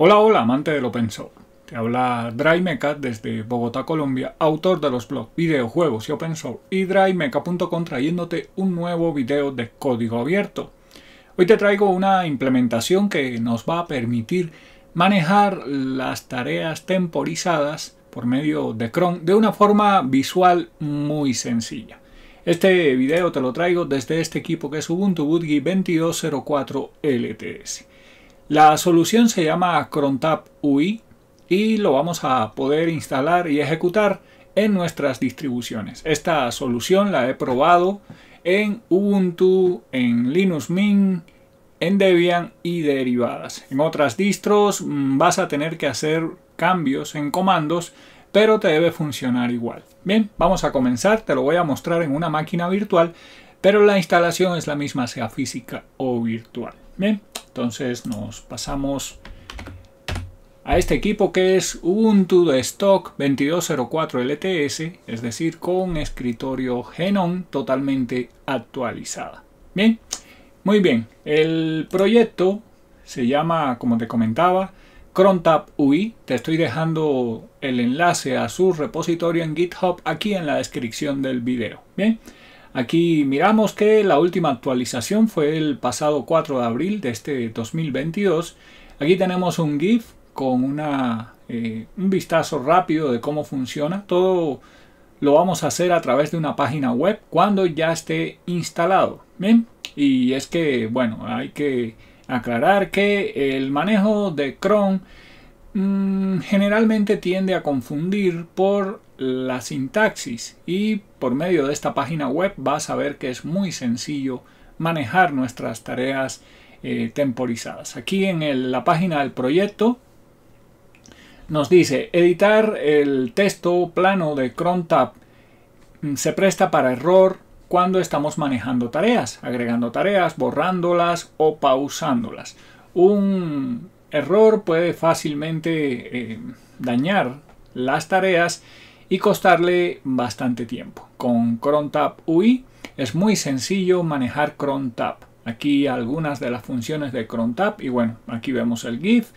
Hola, hola, amante del open source. Te habla DryMeca desde Bogotá, Colombia, autor de los blogs Videojuegos y Open Source y DryMeca.com trayéndote un nuevo video de código abierto. Hoy te traigo una implementación que nos va a permitir manejar las tareas temporizadas por medio de Chrome de una forma visual muy sencilla. Este video te lo traigo desde este equipo que es Ubuntu Budgie 2204 LTS. La solución se llama Crontab UI y lo vamos a poder instalar y ejecutar en nuestras distribuciones. Esta solución la he probado en Ubuntu, en Linux Mint, en Debian y derivadas. En otras distros mm, vas a tener que hacer cambios en comandos, pero te debe funcionar igual. Bien, vamos a comenzar, te lo voy a mostrar en una máquina virtual, pero la instalación es la misma sea física o virtual. Bien, entonces nos pasamos a este equipo que es Ubuntu stock 2204 LTS, es decir, con escritorio Genon totalmente actualizada. Bien, muy bien. El proyecto se llama, como te comentaba, CronTap UI. Te estoy dejando el enlace a su repositorio en GitHub aquí en la descripción del video. Bien. Aquí miramos que la última actualización fue el pasado 4 de abril de este 2022. Aquí tenemos un GIF con eh, un vistazo rápido de cómo funciona. Todo lo vamos a hacer a través de una página web cuando ya esté instalado. Bien, y es que, bueno, hay que aclarar que el manejo de Chrome mm, generalmente tiende a confundir por la sintaxis y por medio de esta página web vas a ver que es muy sencillo manejar nuestras tareas eh, temporizadas. Aquí en la página del proyecto nos dice editar el texto plano de tab mm, se presta para error cuando estamos manejando tareas, agregando tareas, borrándolas o pausándolas. Un error puede fácilmente eh, dañar las tareas y costarle bastante tiempo. Con Cron UI es muy sencillo manejar Cron Aquí algunas de las funciones de Cron y bueno, aquí vemos el GIF.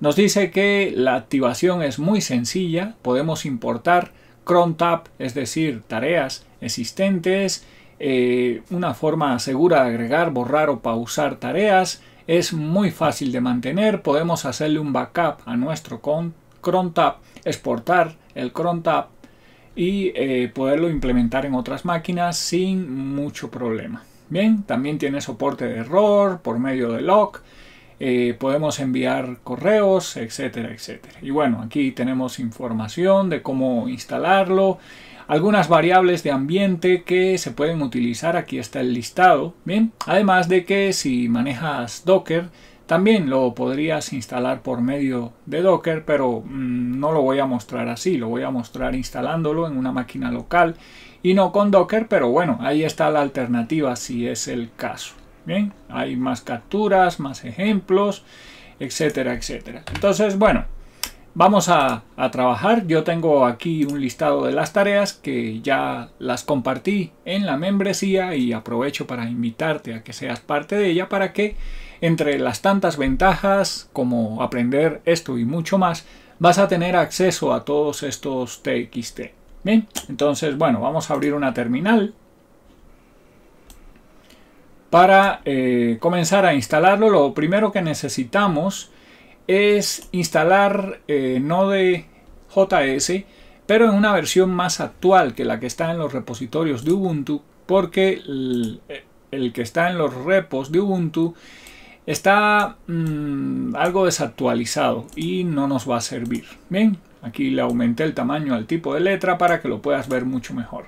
Nos dice que la activación es muy sencilla, podemos importar cron es decir, tareas existentes, eh, una forma segura de agregar, borrar o pausar tareas, es muy fácil de mantener, podemos hacerle un backup a nuestro cron exportar el cron y eh, poderlo implementar en otras máquinas sin mucho problema. Bien, también tiene soporte de error por medio de log. Eh, podemos enviar correos, etcétera, etcétera. Y bueno, aquí tenemos información de cómo instalarlo, algunas variables de ambiente que se pueden utilizar. Aquí está el listado. Bien, además de que si manejas Docker, también lo podrías instalar por medio de Docker, pero mm, no lo voy a mostrar así, lo voy a mostrar instalándolo en una máquina local y no con Docker, pero bueno, ahí está la alternativa si es el caso. Bien, hay más capturas, más ejemplos, etcétera, etcétera. Entonces, bueno, vamos a trabajar. Yo tengo aquí un listado de las tareas que ya las compartí en la membresía y aprovecho para invitarte a que seas parte de ella para que entre las tantas ventajas, como aprender esto y mucho más, vas a tener acceso a todos estos TXT. Bien, entonces, bueno, vamos a abrir una terminal. Para eh, comenzar a instalarlo, lo primero que necesitamos es instalar eh, Node.js JS, pero en una versión más actual que la que está en los repositorios de Ubuntu, porque eh, el que está en los repos de Ubuntu está mm, algo desactualizado y no nos va a servir. Bien, aquí le aumenté el tamaño al tipo de letra para que lo puedas ver mucho mejor.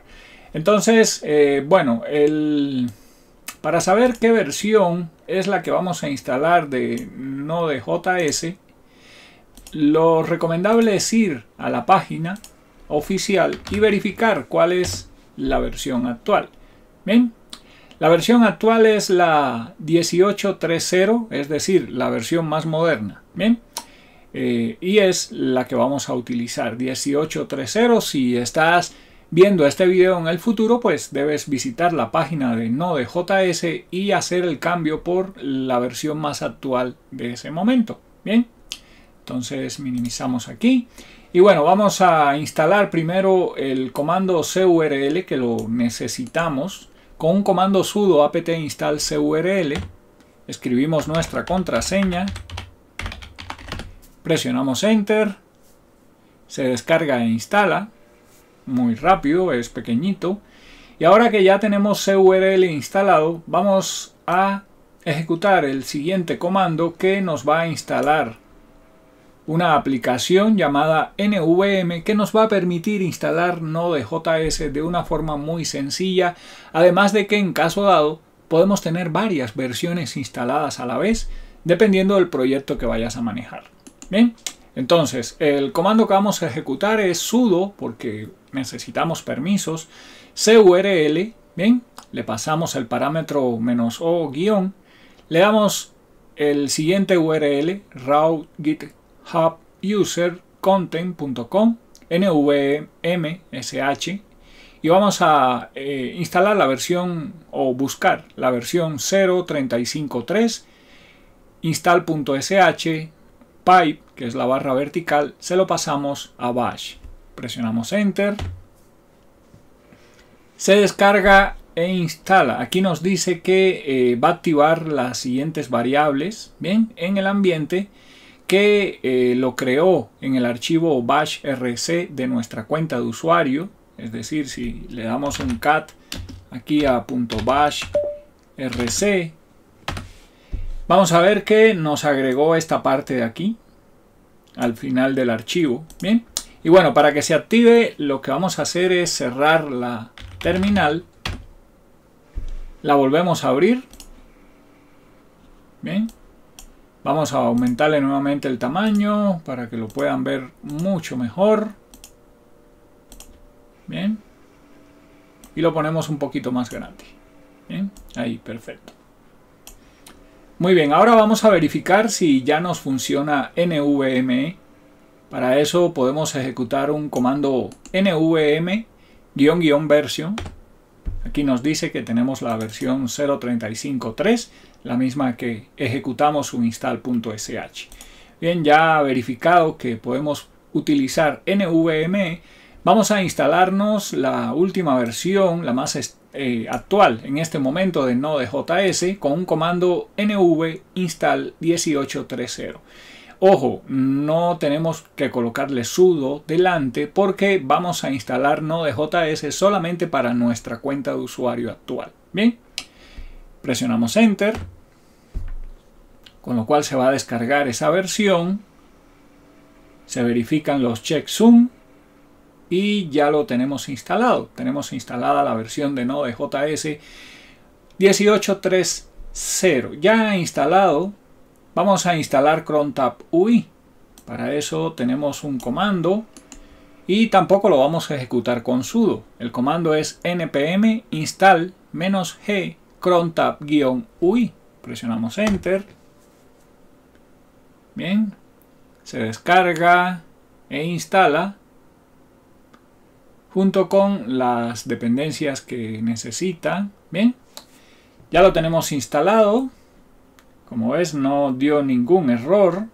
Entonces, eh, bueno, para saber qué versión es la que vamos a instalar de Node.js, lo recomendable es ir a la página oficial y verificar cuál es la versión actual. Bien, la versión actual es la 1830, es decir, la versión más moderna. Bien, eh, y es la que vamos a utilizar 1830. Si estás viendo este video en el futuro, pues debes visitar la página de Node.js y hacer el cambio por la versión más actual de ese momento. Bien, entonces minimizamos aquí. Y bueno, vamos a instalar primero el comando curl que lo necesitamos con un comando sudo apt install curl, escribimos nuestra contraseña, presionamos enter, se descarga e instala, muy rápido, es pequeñito. Y ahora que ya tenemos curl instalado, vamos a ejecutar el siguiente comando que nos va a instalar una aplicación llamada NVM que nos va a permitir instalar Node.js de una forma muy sencilla, además de que en caso dado podemos tener varias versiones instaladas a la vez, dependiendo del proyecto que vayas a manejar. Bien, entonces el comando que vamos a ejecutar es sudo, porque necesitamos permisos, curl, bien, le pasamos el parámetro menos o guión, le damos el siguiente url, raw git hubusercontent.com, NVMSH, y vamos a eh, instalar la versión o buscar la versión 0.35.3, install.sh, pipe, que es la barra vertical, se lo pasamos a bash. Presionamos enter. Se descarga e instala. Aquí nos dice que eh, va a activar las siguientes variables, bien, en el ambiente que eh, lo creó en el archivo bash rc de nuestra cuenta de usuario. Es decir, si le damos un cat aquí a .bash rc, vamos a ver que nos agregó esta parte de aquí al final del archivo. Bien, y bueno, para que se active lo que vamos a hacer es cerrar la terminal. La volvemos a abrir. Bien, Vamos a aumentarle nuevamente el tamaño para que lo puedan ver mucho mejor. Bien. Y lo ponemos un poquito más grande. Bien. Ahí, perfecto. Muy bien, ahora vamos a verificar si ya nos funciona NVMe. Para eso podemos ejecutar un comando nvm-version Aquí nos dice que tenemos la versión 0.35.3, la misma que ejecutamos un install.sh. Bien, ya verificado que podemos utilizar NVMe, vamos a instalarnos la última versión, la más eh, actual en este momento de Node.js con un comando nv install 1830. Ojo, no tenemos que colocarle sudo delante porque vamos a instalar Node.js solamente para nuestra cuenta de usuario actual. Bien, presionamos Enter, con lo cual se va a descargar esa versión. Se verifican los checksum y ya lo tenemos instalado. Tenemos instalada la versión de Node.js 18.3.0. Ya instalado Vamos a instalar crontab UI. Para eso tenemos un comando y tampoco lo vamos a ejecutar con sudo. El comando es npm install -g crontab-ui. Presionamos enter. Bien. Se descarga e instala junto con las dependencias que necesita. Bien. Ya lo tenemos instalado. Como ves, no dio ningún error.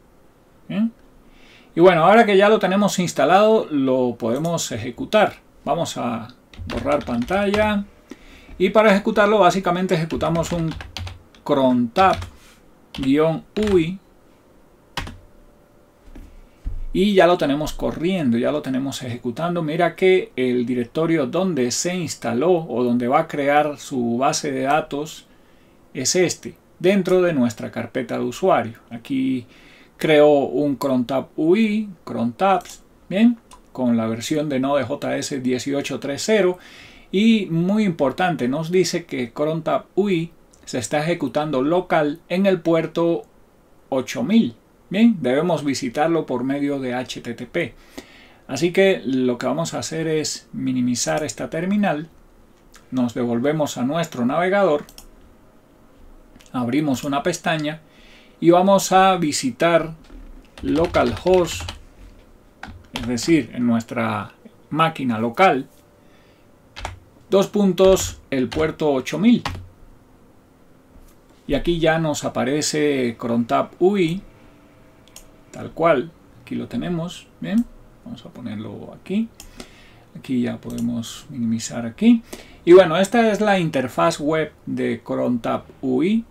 ¿eh? Y bueno, ahora que ya lo tenemos instalado, lo podemos ejecutar. Vamos a borrar pantalla. Y para ejecutarlo, básicamente ejecutamos un crontab-ui. Y ya lo tenemos corriendo, ya lo tenemos ejecutando. Mira que el directorio donde se instaló o donde va a crear su base de datos es este dentro de nuestra carpeta de usuario. Aquí creo un crontab UI, crontabs, bien, con la versión de Node.js 18.3.0 y muy importante, nos dice que crontab UI se está ejecutando local en el puerto 8000. Bien, debemos visitarlo por medio de HTTP. Así que lo que vamos a hacer es minimizar esta terminal. Nos devolvemos a nuestro navegador abrimos una pestaña y vamos a visitar localhost, es decir, en nuestra máquina local, dos puntos, el puerto 8000. Y aquí ya nos aparece crontab UI, tal cual, aquí lo tenemos, bien, vamos a ponerlo aquí, aquí ya podemos minimizar aquí. Y bueno, esta es la interfaz web de crontab UI,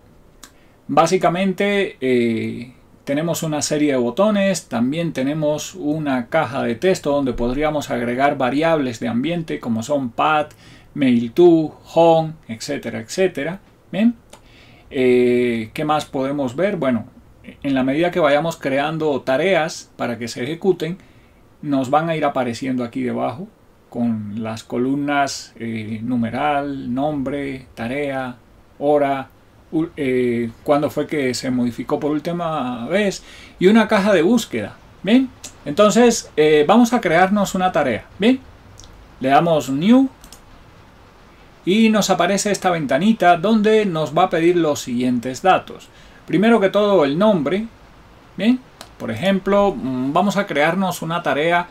Básicamente eh, tenemos una serie de botones, también tenemos una caja de texto donde podríamos agregar variables de ambiente como son path, mail to, home, etcétera, etcétera. Eh, ¿qué más podemos ver? Bueno, en la medida que vayamos creando tareas para que se ejecuten, nos van a ir apareciendo aquí debajo con las columnas eh, numeral, nombre, tarea, hora, eh, cuándo fue que se modificó por última vez y una caja de búsqueda. Bien, entonces eh, vamos a crearnos una tarea. Bien, le damos new y nos aparece esta ventanita donde nos va a pedir los siguientes datos. Primero que todo el nombre. por ejemplo, mm, vamos a crearnos una tarea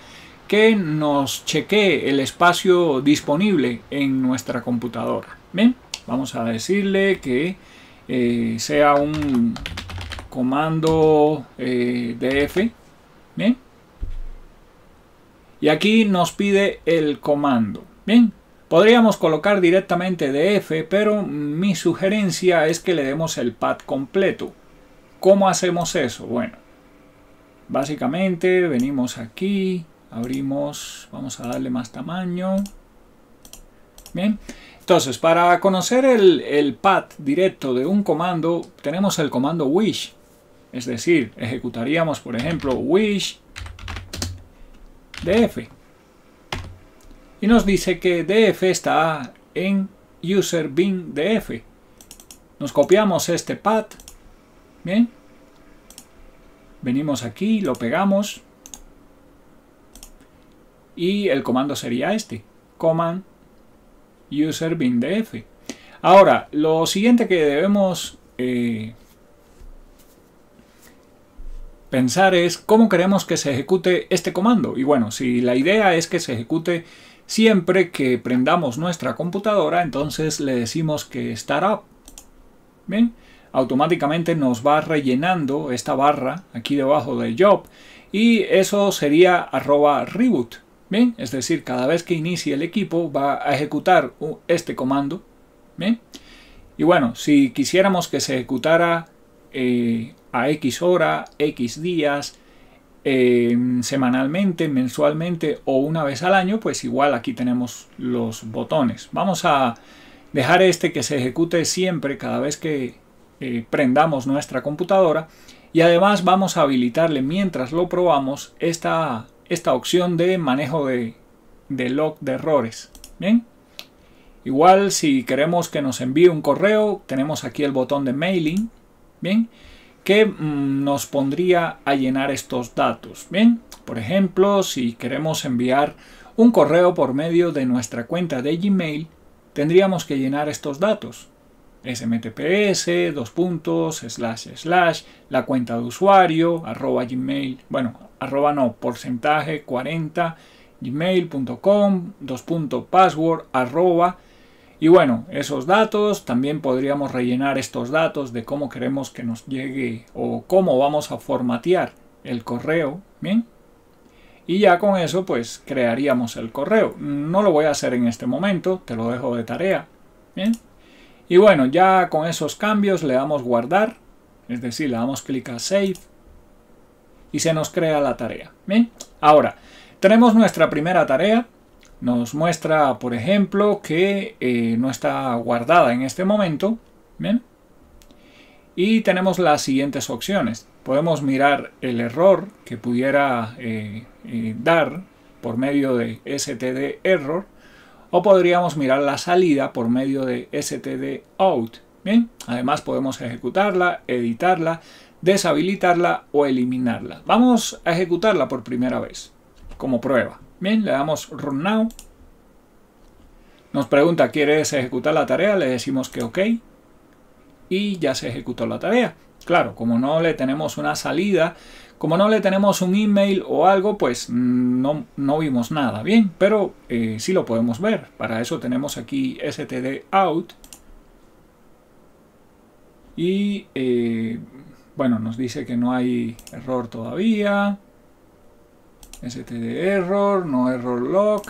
que nos chequee el espacio disponible en nuestra computadora. Bien, vamos a decirle que eh, sea un comando eh, df bien y aquí nos pide el comando bien podríamos colocar directamente df pero mi sugerencia es que le demos el pad completo ¿cómo hacemos eso? bueno básicamente venimos aquí abrimos vamos a darle más tamaño bien entonces, para conocer el, path directo de un comando, tenemos el comando wish. Es decir, ejecutaríamos, por ejemplo, wish df. Y nos dice que df está en user bin df. Nos copiamos este path. Bien. Venimos aquí, lo pegamos. Y el comando sería este. Command user Ahora, lo siguiente que debemos eh, pensar es cómo queremos que se ejecute este comando. Y bueno, si la idea es que se ejecute siempre que prendamos nuestra computadora, entonces le decimos que startup. Bien, automáticamente nos va rellenando esta barra aquí debajo de job y eso sería arroba reboot. Es decir, cada vez que inicie el equipo va a ejecutar este comando, Y bueno, si quisiéramos que se ejecutara eh, a X hora, X días, em, semanalmente, mensualmente o una vez al año, pues igual aquí tenemos los botones. Vamos a dejar este que se ejecute siempre cada vez que eh, prendamos nuestra computadora y además vamos a habilitarle mientras lo probamos esta esta opción de manejo de, log de errores. Bien. Igual si queremos que nos envíe un correo, tenemos aquí el botón de mailing, ¿bien? Que mm, nos pondría a llenar estos datos, ¿bien? Por ejemplo, si queremos enviar un correo por medio de nuestra cuenta de Gmail, tendríamos que llenar estos datos. smtps, dos puntos, slash, slash, la cuenta de usuario, arroba gmail, bueno, arroba no, porcentaje 40, gmail.com, 2.password, arroba. Y bueno, esos datos, también podríamos rellenar estos datos de cómo queremos que nos llegue o cómo vamos a formatear el correo, ¿bien? Y ya con eso pues crearíamos el correo. No lo voy a hacer en este momento, te lo dejo de tarea, ¿bien? Y bueno, ya con esos cambios le damos guardar, es decir, le damos clic a Save y se nos crea la tarea. Bien, ahora tenemos nuestra primera tarea. Nos muestra, por ejemplo, que eh, no está guardada en este momento. Y tenemos las siguientes opciones. Podemos mirar el error que pudiera eh, eh, dar por medio de std error o podríamos mirar la salida por medio de std out. Bien, además podemos ejecutarla, editarla, deshabilitarla o eliminarla. Vamos a ejecutarla por primera vez, como prueba. Bien, le damos Run Now. Nos pregunta, ¿quieres ejecutar la tarea? Le decimos que OK. Y ya se ejecutó la tarea. Claro, como no le tenemos una salida, como no le tenemos un email o algo, pues no, no vimos nada. Bien, pero eh, sí lo podemos ver. Para eso tenemos aquí std out y eh, bueno, nos dice que no hay error todavía. STD error, no error log.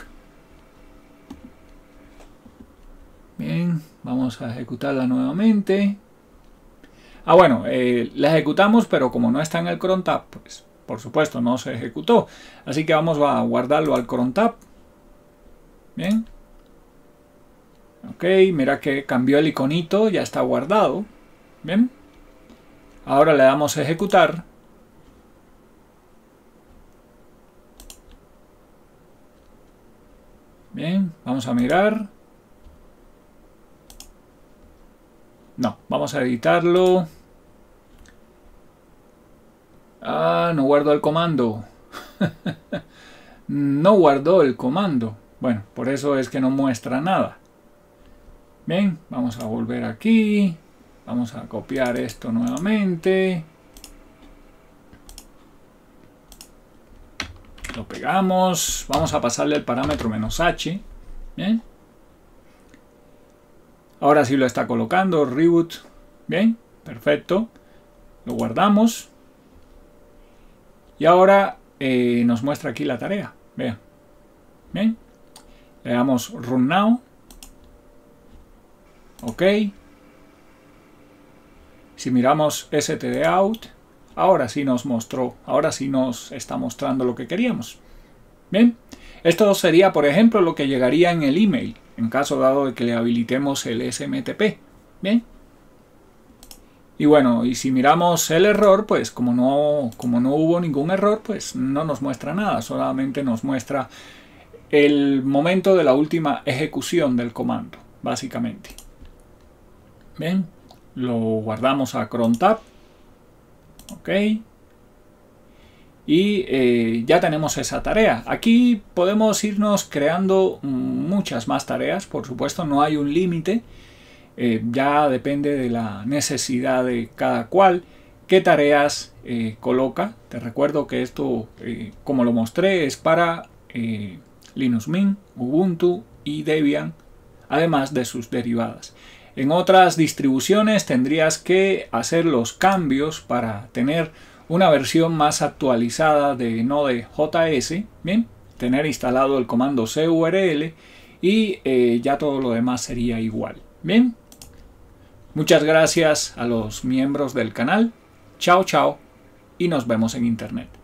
Bien, vamos a ejecutarla nuevamente. Ah, bueno, eh, la ejecutamos, pero como no está en el cron pues por supuesto no se ejecutó. Así que vamos a guardarlo al cron Bien. Ok, mira que cambió el iconito, ya está guardado. Bien. Ahora le damos a ejecutar. Bien, vamos a mirar. No, vamos a editarlo. Ah, no guardó el comando. no guardó el comando. Bueno, por eso es que no muestra nada. Bien, vamos a volver aquí. Vamos a copiar esto nuevamente. Lo pegamos. Vamos a pasarle el parámetro menos h. Bien. Ahora sí lo está colocando. Reboot. Bien. Perfecto. Lo guardamos. Y ahora eh, nos muestra aquí la tarea. Vean. Bien. Le damos Run Now. Ok. Si miramos stdout, ahora sí nos mostró, ahora sí nos está mostrando lo que queríamos. Bien, esto sería por ejemplo lo que llegaría en el email, en caso dado de que le habilitemos el SMTP. Bien. Y bueno, y si miramos el error, pues como no, como no hubo ningún error, pues no nos muestra nada, solamente nos muestra el momento de la última ejecución del comando, básicamente. Bien lo guardamos a cron tab ok y eh, ya tenemos esa tarea aquí podemos irnos creando muchas más tareas por supuesto no hay un límite eh, ya depende de la necesidad de cada cual qué tareas eh, coloca te recuerdo que esto como lo mostré es para Linux Mint Ubuntu y Debian además de sus derivadas en otras distribuciones tendrías que hacer los cambios para tener una versión más actualizada de Node.js, bien, tener instalado el comando curl y eh, ya todo lo demás sería igual, bien. Muchas gracias a los miembros del canal, chao chao y nos vemos en internet.